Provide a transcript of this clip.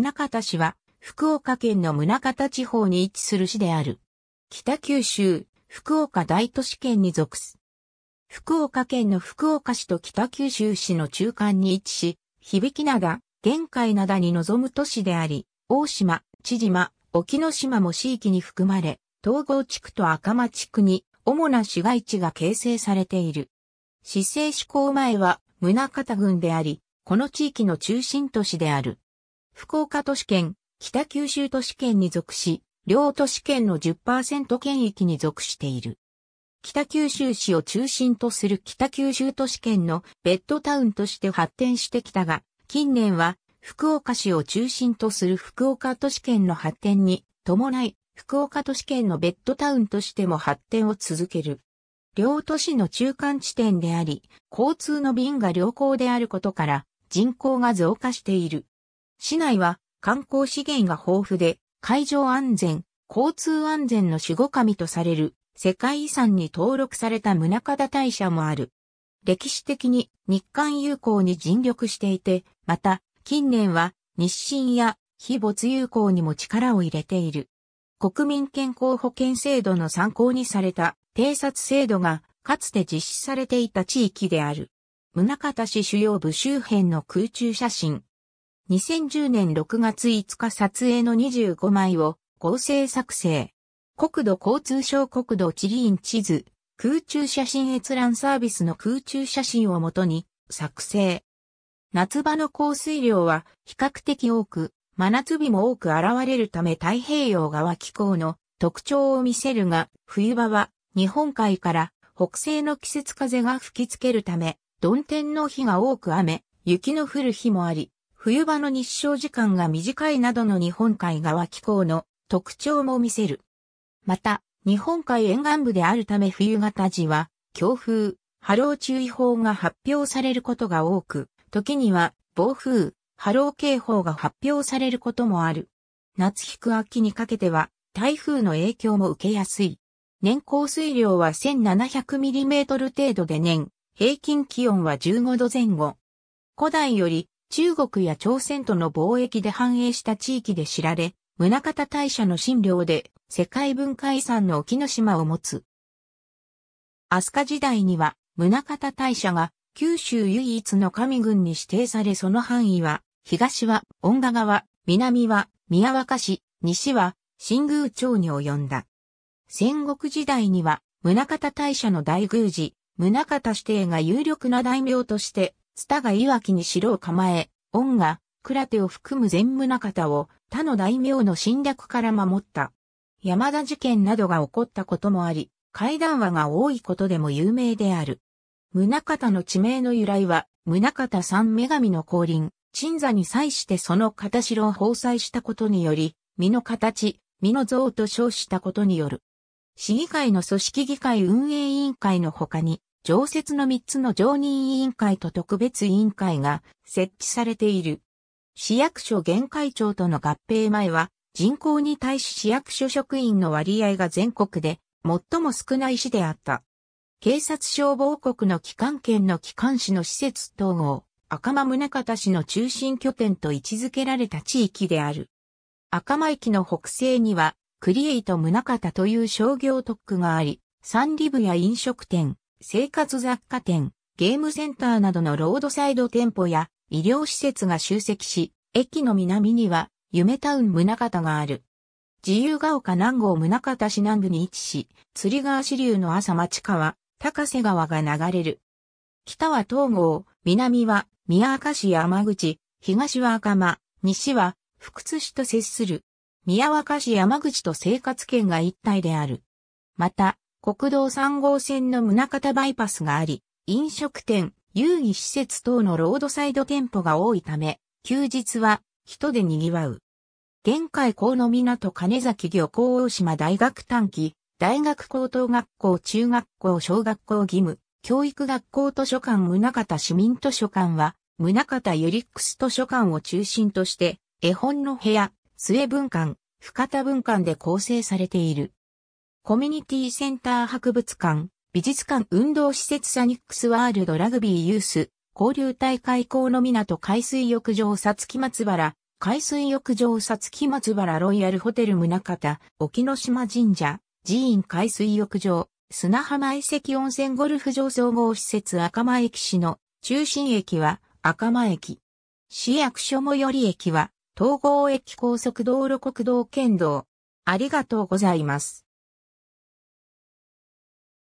宗像市は、福岡県の宗像地方に位置する市である。北九州、福岡大都市圏に属す。福岡県の福岡市と北九州市の中間に位置し、響灘、玄海灘に臨む都市であり、大島、千島、沖ノ島も市域に含まれ、東郷地区と赤間地区に主な市街地が形成されている。市政施行前は宗像郡であり、この地域の中心都市である。福岡都市圏、北九州都市圏に属し、両都市圏の10%圏域に属している。北九州市を中心とする北九州都市圏のベッドタウンとして発展してきたが、近年は福岡市を中心とする福岡都市圏の発展に伴い、福岡都市圏のベッドタウンとしても発展を続ける。両都市の中間地点であり、交通の便が良好であることから人口が増加している。市内は観光資源が豊富で、海上安全、交通安全の守護神とされる世界遺産に登録された宗像大社もある。歴史的に日韓友好に尽力していて、また近年は日清や非没友好にも力を入れている。国民健康保険制度の参考にされた偵察制度がかつて実施されていた地域である。宗像市主要部周辺の空中写真、2010年6月5日撮影の25枚を合成作成。国土交通省国土地理院地図、空中写真閲覧サービスの空中写真をもとに作成。夏場の降水量は比較的多く、真夏日も多く現れるため太平洋側気候の特徴を見せるが、冬場は日本海から北西の季節風が吹きつけるため、曇天の日が多く雨、雪の降る日もあり、冬場の日照時間が短いなどの日本海側気候の特徴も見せる。また、日本海沿岸部であるため冬型時は、強風、波浪注意報が発表されることが多く、時には暴風、波浪警報が発表されることもある。夏引く秋にかけては、台風の影響も受けやすい。年降水量は 1700mm 程度で年、平均気温は15度前後。古代より中国や朝鮮との貿易で繁栄した地域で知られ、宗方大社の神領で世界文化遺産の沖ノ島を持つ。飛鳥時代には宗方大社が九州唯一の神軍に指定されその範囲は東は恩賀川、南は宮若市、西は新宮町に及んだ。戦国時代には宗方大社の大宮寺、宗方指定が有力な大名としてツタが岩木に城を構え、恩が、倉手を含む全部中田を他の大名の侵略から守った。山田事件などが起こったこともあり、怪談話が多いことでも有名である。宗方の地名の由来は、宗方三女神の降臨、鎮座に際してその片城を包載したことにより、身の形、身の像と称したことによる。市議会の組織議会運営委員会の他に、常設の3つの常任委員会と特別委員会が設置されている。市役所現会長との合併前は、人口に対し市役所職員の割合が全国で最も少ない市であった。警察消防局の機関圏の機関市の施設統合、赤間宗方市の中心拠点と位置づけられた地域である。赤間駅の北西には、クリエイト宗方という商業特区があり、サンリブや飲食店、生活雑貨店、ゲームセンターなどのロードサイド店舗や医療施設が集積し、駅の南には夢タウン宗方がある。自由が丘南郷宗方市南部に位置し、釣り川支流の朝町川、高瀬川が流れる。北は東郷、南は宮明市山口、東は赤間、西は福津市と接する。宮若市山口と生活圏が一体である。また、国道3号線の宗方バイパスがあり、飲食店、遊戯施設等のロードサイド店舗が多いため、休日は人で賑わう。現海港の港金崎漁港大島大学短期、大学高等学校中学校小学校義務、教育学校図書館宗方市民図書館は、宗方ユリックス図書館を中心として、絵本の部屋、末文館、深田文館で構成されている。コミュニティセンター博物館、美術館運動施設サニックスワールドラグビーユース、交流大会港の港海水浴場さつき松原、海水浴場さつき松原ロイヤルホテル宗方、沖ノ島神社、寺院海水浴場、砂浜遺跡温泉ゴルフ場総合施設赤間駅市の中心駅は赤間駅。市役所最寄り駅は東郷駅高速道路国道県道。ありがとうございます。